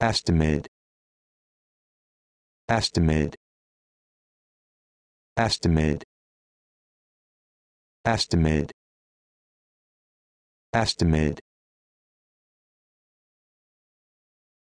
estimate estimate estimate estimate estimate